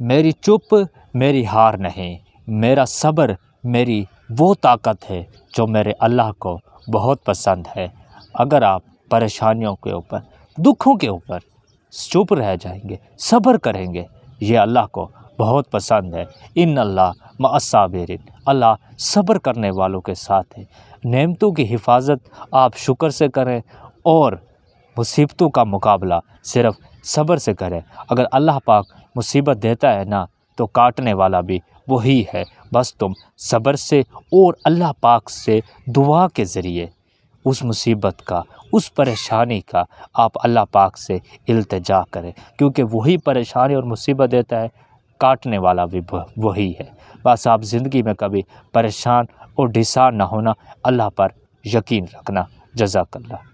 मेरी चुप मेरी हार नहीं मेरा सब्र मेरी वो ताकत है जो मेरे अल्लाह को बहुत पसंद है अगर आप परेशानियों के ऊपर दुखों के ऊपर चुप रह जाएंगे सब्र करेंगे ये अल्लाह को बहुत पसंद है इन अल्लाह मसाबिर अल्लाह सब्र करने वालों के साथ है नेमतों की हिफाजत आप शुक्र से करें और मुसीबतों का मुकाबला सिर्फ़ सब्र से करें अगर अल्लाह पाक मुसीबत देता है ना तो काटने वाला भी वही है बस तुम सब्र से और अल्लाह पाक से दुआ के ज़रिए उस मुसीबत का उस परेशानी का आप अल्लाह पाक से इल्तजा करें क्योंकि वही परेशानी और मुसीबत देता है काटने वाला भी वही है बस आप ज़िंदगी में कभी परेशान और डिसार ना होना अल्लाह पर यकीन रखना जजाकल्ला